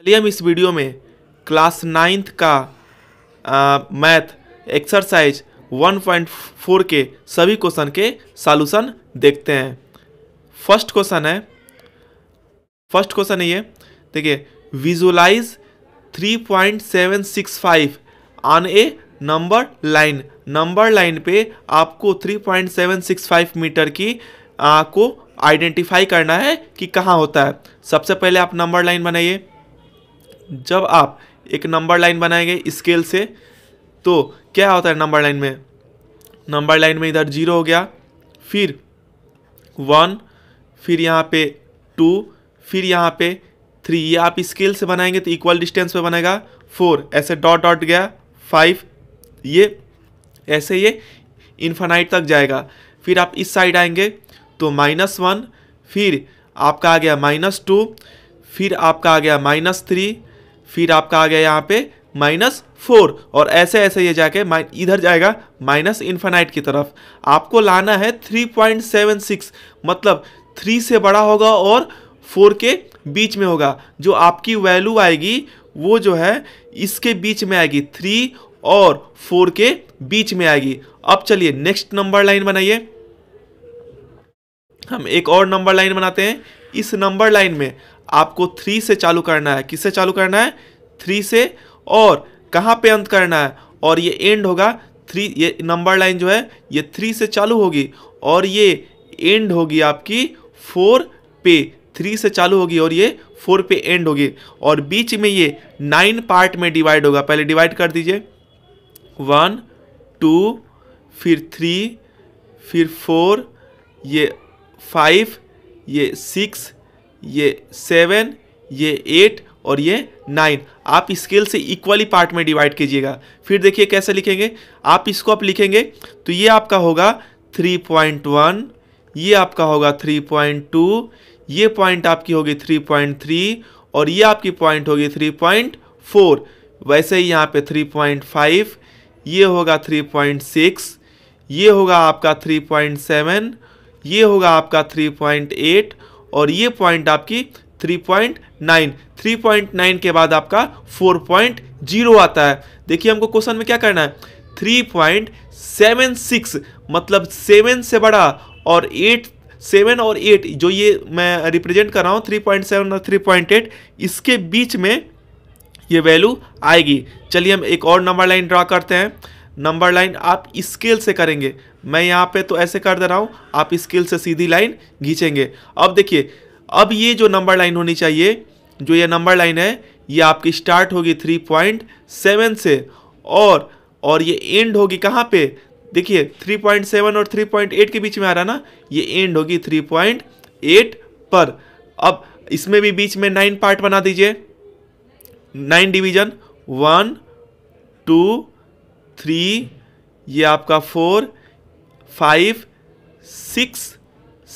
चलिए हम इस वीडियो में क्लास नाइन्थ का आ, मैथ एक्सरसाइज 1.4 के सभी क्वेश्चन के सॉल्यूशन देखते हैं फर्स्ट क्वेश्चन है फर्स्ट क्वेश्चन है ये देखिए visualize 3.765 on a number line number line पे आपको 3.765 मीटर की आ, को आइडेंटिफाई करना है कि कहाँ होता है सबसे पहले आप नंबर लाइन बनाइए जब आप एक नंबर लाइन बनाएंगे स्केल से तो क्या होता है नंबर लाइन में नंबर लाइन में इधर जीरो हो गया फिर वन फिर यहाँ पे टू फिर यहाँ पे थ्री ये आप स्केल से बनाएंगे तो इक्वल डिस्टेंस पे बनेगा फोर ऐसे डॉट डॉट गया फाइव ये ऐसे ये इन्फानाइट तक जाएगा फिर आप इस साइड आएंगे तो माइनस वन फिर आपका आ गया माइनस टू फिर आपका आ गया माइनस थ्री फिर आपका आ गया यहाँ पे माइनस फोर और ऐसे ऐसे ये जाके इधर जाएगा माइनस इन्फानाइट की तरफ आपको लाना है थ्री पॉइंट सेवन सिक्स मतलब थ्री से बड़ा होगा और फोर के बीच में होगा जो आपकी वैल्यू आएगी वो जो है इसके बीच में आएगी थ्री और फोर के बीच में आएगी अब चलिए नेक्स्ट नंबर लाइन बनाइए हम एक और नंबर लाइन बनाते हैं इस नंबर लाइन में आपको थ्री से चालू करना है किससे चालू करना है थ्री से और कहाँ पे अंत करना है और ये एंड होगा थ्री ये नंबर लाइन जो है ये थ्री से चालू होगी और ये एंड होगी आपकी फोर पे थ्री से चालू होगी और ये फोर पे एंड होगी और बीच में ये नाइन पार्ट में डिवाइड होगा पहले डिवाइड कर दीजिए वन टू फिर थ्री फिर फोर ये फाइव ये सिक्स ये सेवन ये एट और ये नाइन आप स्केल से इक्वली पार्ट में डिवाइड कीजिएगा फिर देखिए कैसे लिखेंगे आप इसको आप लिखेंगे तो ये आपका होगा थ्री पॉइंट वन ये आपका होगा थ्री पॉइंट टू ये पॉइंट आपकी होगी थ्री पॉइंट थ्री और ये आपकी पॉइंट होगी थ्री पॉइंट फोर वैसे ही यहाँ पे थ्री पॉइंट फाइव ये होगा थ्री पॉइंट सिक्स ये होगा आपका थ्री पॉइंट सेवन ये होगा आपका थ्री पॉइंट एट और ये पॉइंट आपकी 3.9 3.9 के बाद आपका 4.0 आता है देखिए हमको क्वेश्चन में क्या करना है 3.76 मतलब 7 से बड़ा और 8 7 और 8 जो ये मैं रिप्रेजेंट कर रहा हूँ 3.7 और 3.8 इसके बीच में ये वैल्यू आएगी चलिए हम एक और नंबर लाइन ड्रा करते हैं नंबर लाइन आप स्केल से करेंगे मैं यहाँ पे तो ऐसे कर दे रहा हूँ आप स्किल से सीधी लाइन खींचेंगे अब देखिए अब ये जो नंबर लाइन होनी चाहिए जो ये नंबर लाइन है ये आपकी स्टार्ट होगी थ्री पॉइंट सेवन से और और ये एंड होगी कहाँ पे देखिए थ्री पॉइंट सेवन और थ्री पॉइंट एट के बीच में आ रहा ना ये एंड होगी थ्री पॉइंट एट पर अब इसमें भी बीच में नाइन पार्ट बना दीजिए nine division one two three ये आपका four five six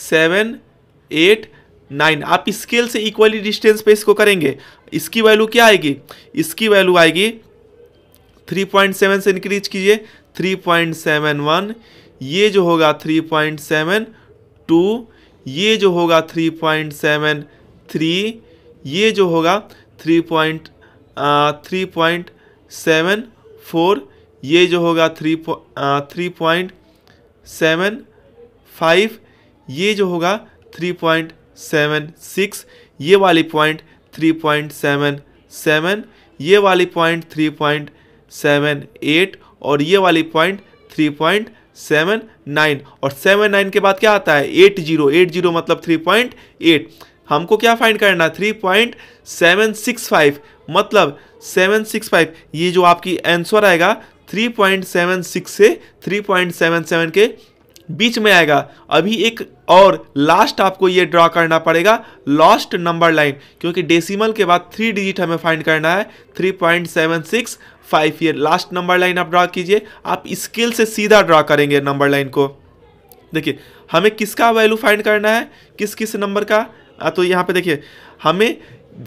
seven eight nine आप स्केल से इक्वली डिस्टेंस पे इसको करेंगे इसकी वैल्यू क्या आएगी इसकी वैल्यू आएगी 3.7 से इंक्रीज कीजिए 3.71 ये जो होगा 3.72 ये जो होगा 3.73 ये जो होगा फोर uh, ये जो होगा three three point seven five ये जो होगा थ्री पॉइंट सेवन सिक्स ये वाली point three point seven seven ये वाली point three point seven eight और ये वाली point three point seven nine और सेवन नाइन के बाद क्या आता है एट जीरो एट जीरो मतलब थ्री पॉइंट एट हमको क्या फाइंड करना three point seven six five मतलब सेवन सिक्स फाइव ये जो आपकी आंसर आएगा 3.76 से 3.77 के बीच में आएगा अभी एक और लास्ट आपको ये ड्रॉ करना पड़ेगा लॉस्ट नंबर लाइन क्योंकि डेसिमल के बाद थ्री डिजिट हमें फाइंड करना है 3.76 five year last number line आप ड्रॉ कीजिए आप स्केल से सीधा ड्रॉ करेंगे नंबर लाइन को देखिए हमें किसका वैल्यू फाइंड करना है किस किस नंबर का आ, तो यहाँ पे देखिए हमें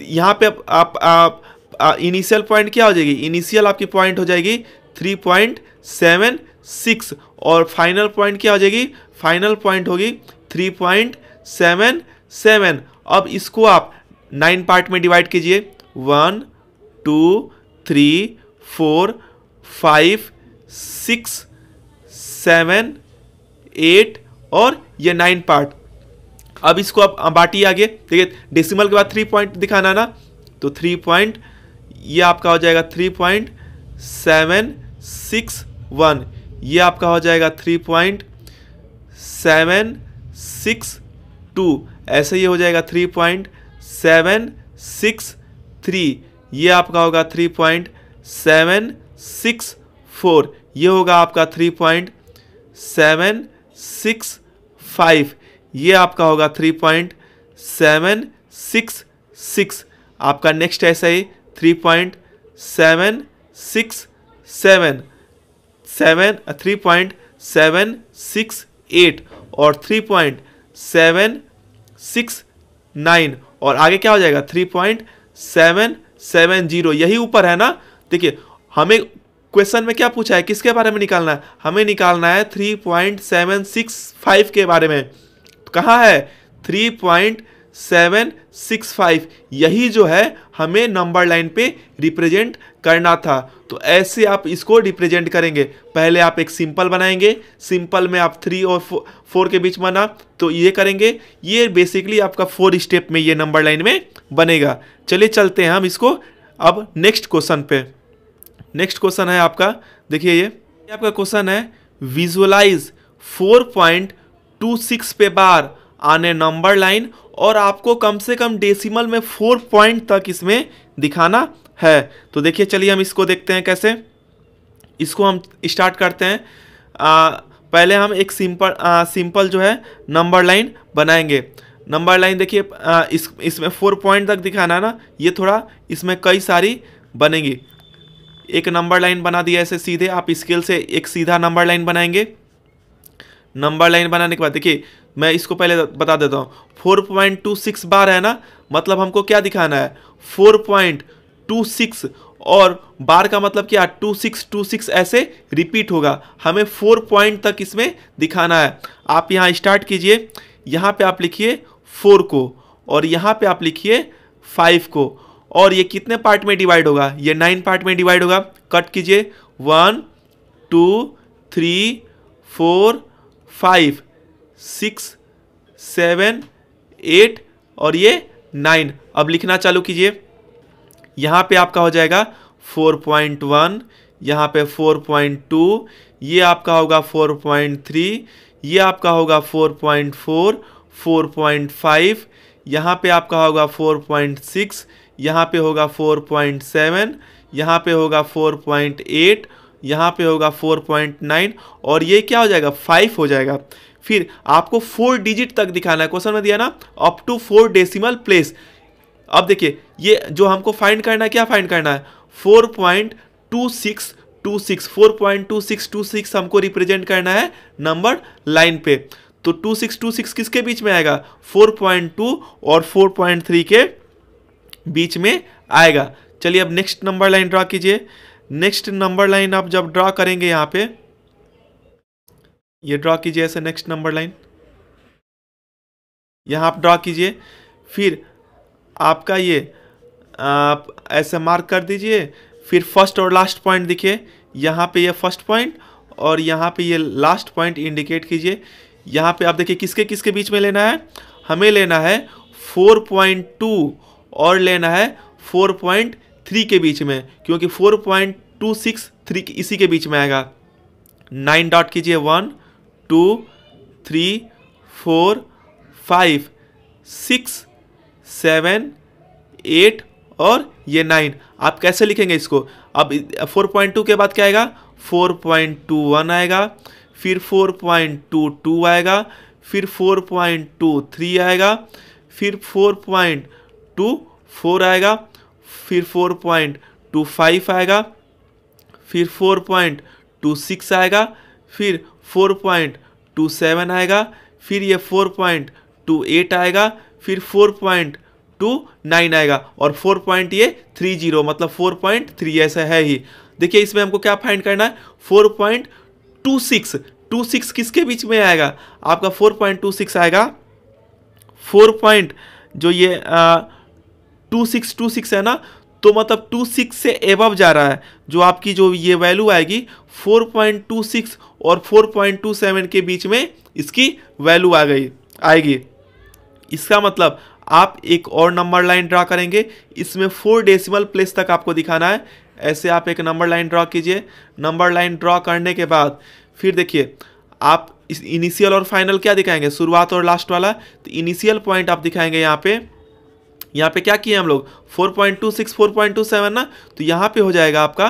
यहाँ पे आप, आप, आप इनिशियल पॉइंट क्या हो जाएगी इनिशियल आपकी पॉइंट हो जाएगी थ्री पॉइंट सेवन सिक्स और फाइनल पॉइंट क्या हो जाएगी फाइनल पॉइंट होगी थ्री पॉइंट सेवन सेवन अब इसको आप नाइन पार्ट में डिवाइड कीजिए one two three four five six seven eight और ये नाइन पार्ट अब इसको आप बांटिए आगे देखिए डेसिमल के बाद थ्री पॉइंट दिखाना ना तो थ्री पॉइंट ये आपका हो जाएगा three point seven six one ये आपका हो जाएगा three point seven six two ऐसे ही हो जाएगा three point seven six three ये आपका होगा three point seven six four ये होगा आपका three point seven six five ये आपका होगा three point seven six six आपका नेक्स्ट ऐसा ही three point seven six seven seven three point seven six eight और three point seven six nine और आगे क्या हो जाएगा three point seven seven zero यही ऊपर है ना देखिए हमें क्वेश्चन में क्या पूछा है किसके बारे में निकालना है हमें निकालना है three point seven six five के बारे में तो कहाँ है three point seven six five यही जो है हमें नंबर लाइन पे रिप्रेजेंट करना था तो ऐसे आप इसको रिप्रेजेंट करेंगे पहले आप एक सिंपल बनाएंगे सिंपल में आप थ्री और फोर के बीच बना तो ये करेंगे ये बेसिकली आपका फोर स्टेप में ये नंबर लाइन में बनेगा चलिए चलते हैं हम इसको अब नेक्स्ट क्वेश्चन पे नेक्स्ट क्वेश्चन है आपका देखिए ये आपका क्वेश्चन है विजुअलाइज फोर पे बार आने नंबर लाइन और आपको कम से कम डेसिमल में फोर पॉइंट तक इसमें दिखाना है तो देखिए चलिए हम इसको देखते हैं कैसे इसको हम स्टार्ट करते हैं आ, पहले हम एक सिंपल आ, सिंपल जो है नंबर लाइन बनाएंगे नंबर लाइन देखिए इस इसमें फोर पॉइंट तक दिखाना है ना ये थोड़ा इसमें कई सारी बनेंगी एक नंबर लाइन बना दिया ऐसे सीधे आप स्केल से एक सीधा नंबर लाइन बनाएंगे नंबर लाइन बनाने के बाद देखिए मैं इसको पहले बता देता हूँ four point two six bar है ना मतलब हमको क्या दिखाना है फोर पॉइंट टू सिक्स और बार का मतलब क्या टू सिक्स टू सिक्स ऐसे रिपीट होगा हमें फोर पॉइंट तक इसमें दिखाना है आप यहाँ स्टार्ट कीजिए यहाँ पे आप लिखिए फोर को और यहाँ पे आप लिखिए फाइव को और ये कितने पार्ट में डिवाइड होगा ये नाइन पार्ट में डिवाइड होगा कट कीजिए one two three four five six seven eight और ये नाइन अब लिखना चालू कीजिए यहाँ पे आपका हो जाएगा फोर पॉइंट वन यहाँ पे फोर पॉइंट टू ये आपका होगा फोर पॉइंट थ्री ये आपका होगा four point four four point five यहाँ पे आपका होगा फोर पॉइंट सिक्स यहाँ पे होगा फोर पॉइंट सेवन यहाँ पे होगा फोर पॉइंट एट यहाँ पे होगा फोर पॉइंट नाइन और ये क्या हो जाएगा फाइव हो जाएगा फिर आपको फोर डिजिट तक दिखाना है क्वेश्चन में दिया ना up to four decimal place अब देखिए ये जो हमको फाइंड करना है क्या फाइंड करना है four point two six two six four point two six two six हमको रिप्रेजेंट करना है नंबर लाइन पे तो टू सिक्स टू सिक्स किसके बीच में आएगा फोर पॉइंट टू और फोर पॉइंट थ्री के बीच में आएगा चलिए अब नेक्स्ट नंबर लाइन ड्रा कीजिए नेक्स्ट नंबर लाइन आप जब ड्रा करेंगे यहाँ पे ये ड्रॉ कीजिए ऐसे नेक्स्ट नंबर लाइन यहाँ आप ड्रॉ कीजिए फिर आपका ये आप ऐसे मार्क कर दीजिए फिर फर्स्ट और लास्ट पॉइंट दिखिए यहाँ पे ये फर्स्ट पॉइंट और यहाँ पे ये लास्ट पॉइंट इंडिकेट कीजिए यहाँ पे आप देखिए किसके किसके बीच में लेना है हमें लेना है 4.2 और लेना है 4.3 के बीच में क्योंकि 4.263 इसी के बीच में आएगा नाइन डॉट कीजिए one two three four five six seven eight और ये नाइन आप कैसे लिखेंगे इसको अब फोर पॉइंट टू के बाद क्या आएगा फोर पॉइंट टू वन आएगा फिर फोर पॉइंट टू टू आएगा फिर फोर पॉइंट टू थ्री आएगा फिर फोर पॉइंट टू फोर आएगा फिर फोर पॉइंट टू फाइव आएगा फिर फोर पॉइंट टू सिक्स आएगा फिर फोर पॉइंट टू सेवन आएगा फिर ये फोर पॉइंट टू एट आएगा फिर फोर पॉइंट टू नाइन आएगा और फोर पॉइंट ये थ्री जीरो मतलब फोर पॉइंट थ्री ऐसा है ही देखिए इसमें हमको क्या फाइंड करना है four point two six two six किसके बीच में आएगा आपका फोर पॉइंट टू सिक्स आएगा फोर पॉइंट जो ये टू सिक्स टू सिक्स है ना तो मतलब टू सिक्स से एबव जा रहा है जो आपकी जो ये वैल्यू आएगी फोर पॉइंट टू सिक्स और 4.27 के बीच में इसकी वैल्यू आ गई आएगी इसका मतलब आप एक और नंबर लाइन ड्रा करेंगे इसमें फोर डेसिमल प्लेस तक आपको दिखाना है ऐसे आप एक नंबर लाइन ड्रा कीजिए नंबर लाइन ड्रा करने के बाद फिर देखिए आप इस इनिशियल और फाइनल क्या दिखाएंगे शुरुआत और लास्ट वाला तो इनिशियल पॉइंट आप दिखाएंगे यहाँ पे यहाँ पे क्या किए हम लोग 4.26 4.27 ना तो यहाँ पे हो जाएगा आपका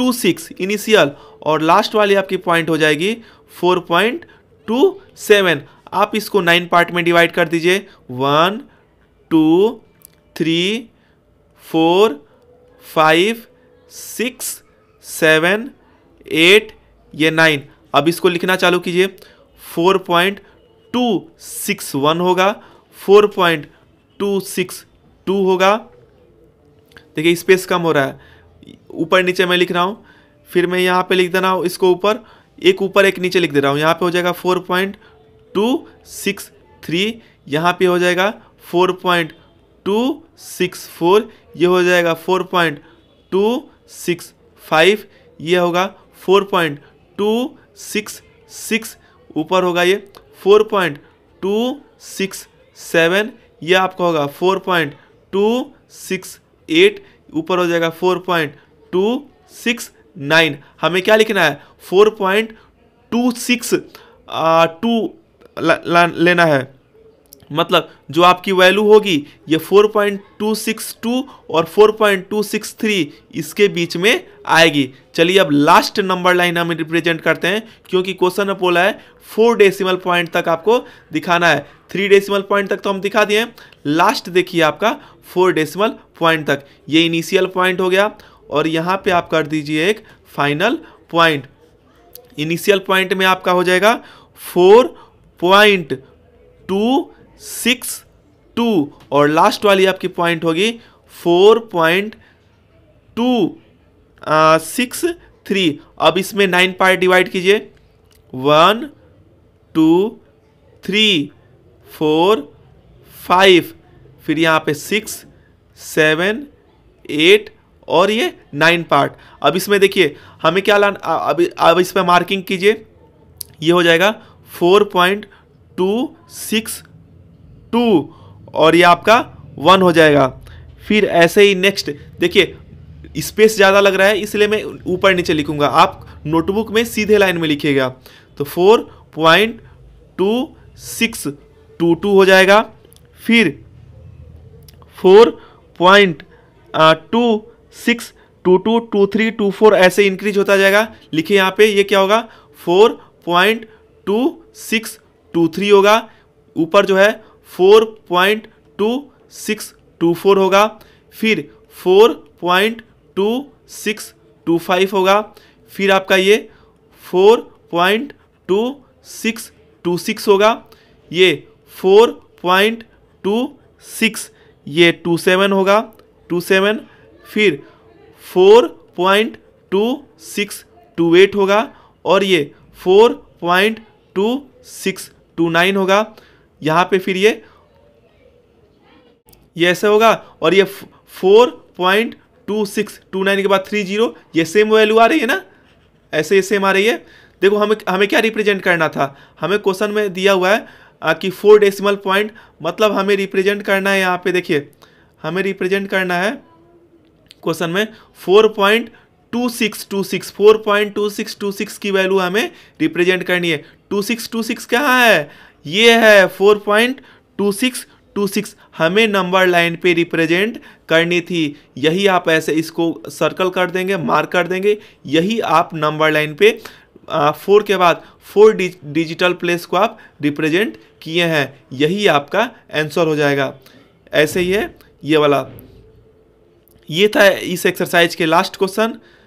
टू सिक्स इनिशियल और लास्ट वाली आपकी पॉइंट हो जाएगी फोर पॉइंट टू सेवन आप इसको नाइन पार्ट में डिवाइड कर दीजिए one two three four five six seven eight ये नाइन अब इसको लिखना चालू कीजिए four point two six one होगा four point two six two होगा देखिए स्पेस कम हो रहा है ऊपर नीचे मैं लिख रहा हूँ फिर मैं यहाँ पे लिख दे रहा हूँ इसको ऊपर एक ऊपर एक नीचे लिख दे रहा हूँ यहाँ पे हो जाएगा four point two six three यहाँ पे हो जाएगा four point two six four ये हो जाएगा four point two six five ये होगा four point two six six ऊपर होगा ये four point two six seven ये आपका होगा four point two six eight ऊपर हो जाएगा four point two six nine हमें क्या लिखना है four point two six two लेना है मतलब जो आपकी वैल्यू होगी ये 4.262 और 4.263 इसके बीच में आएगी चलिए अब लास्ट नंबर लाइन हम रिप्रेजेंट करते हैं क्योंकि क्वेश्चन ने बोला है फोर डेसिमल पॉइंट तक आपको दिखाना है थ्री डेसिमल पॉइंट तक तो हम दिखा दिए लास्ट देखिए आपका फोर डेसिमल पॉइंट तक ये इनिशियल पॉइंट हो गया और यहाँ पे आप कर दीजिए एक फाइनल पॉइंट इनिशियल पॉइंट में आपका हो जाएगा four point two six two और लास्ट वाली आपकी पॉइंट होगी four point two six three अब इसमें नाइन पार्ट डिवाइड कीजिए one two three four five फिर यहाँ पे सिक्स सेवन एट और ये नाइन पार्ट अब इसमें देखिए हमें क्या लाना अब अब इस पर मार्किंग कीजिए ये हो जाएगा four point two six two और ये आपका वन हो जाएगा फिर ऐसे ही नेक्स्ट देखिए स्पेस ज़्यादा लग रहा है इसलिए मैं ऊपर नीचे लिखूंगा आप नोटबुक में सीधे लाइन में लिखिएगा तो four point two six two two हो जाएगा फिर four point two six two two two three two four ऐसे इंक्रीज होता जाएगा लिखिए यहाँ पे ये क्या होगा four point two six two three होगा ऊपर जो है four point two six two four होगा फिर four point two six two five होगा फिर आपका ये four point two six two six होगा ये फोर पॉइंट टू सिक्स ये टू सेवन होगा टू सेवन फिर four point two six two eight होगा और ये four point two six two nine होगा यहाँ पे फिर ये ये ऐसे होगा और ये four point two six two nine के बाद थ्री जीरो ये सेम वैल्यू आ रही है ना ऐसे ये सेम आ रही है देखो हमें हमें क्या रिप्रेजेंट करना था हमें क्वेश्चन में दिया हुआ है आ, कि फोर डेसिमल पॉइंट मतलब हमें रिप्रेजेंट करना है यहाँ पे देखिए हमें रिप्रेजेंट करना है क्वेश्चन में four point two six two six four point two six two six की वैल्यू हमें रिप्रेजेंट करनी है टू सिक्स टू सिक्स कहाँ है ये है four point two six two six हमें नंबर लाइन पे रिप्रेजेंट करनी थी यही आप ऐसे इसको सर्कल कर देंगे मार्क कर देंगे यही आप नंबर लाइन पे फोर के बाद फोर डिज, डिजिटल प्लेस को आप रिप्रेजेंट किए हैं यही आपका आंसर हो जाएगा ऐसे ही है ये वाला ये था इस एक्सरसाइज के लास्ट क्वेश्चन